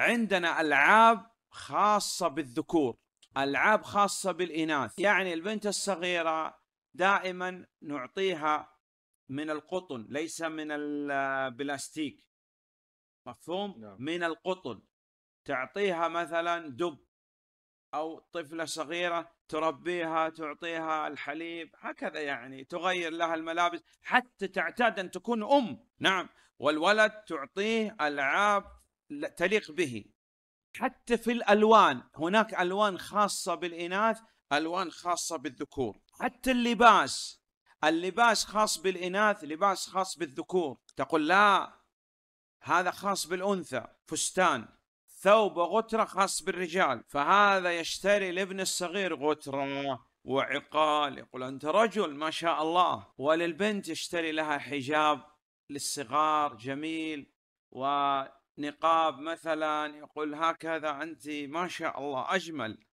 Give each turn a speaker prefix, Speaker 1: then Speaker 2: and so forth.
Speaker 1: عندنا العاب خاصه بالذكور العاب خاصه بالاناث يعني البنت الصغيره دائما نعطيها من القطن ليس من البلاستيك مفهوم نعم. من القطن تعطيها مثلا دب او طفله صغيره تربيها تعطيها الحليب هكذا يعني تغير لها الملابس حتى تعتاد ان تكون ام نعم والولد تعطيه العاب تليق به حتى في الالوان هناك الوان خاصه بالاناث الوان خاصه بالذكور حتى اللباس اللباس خاص بالاناث لباس خاص بالذكور تقول لا هذا خاص بالانثى فستان ثوب وغتره خاص بالرجال فهذا يشتري لابن الصغير غتره وعقال يقول انت رجل ما شاء الله وللبنت يشتري لها حجاب للصغار جميل و نقاب مثلا يقول هكذا أنت ما شاء الله أجمل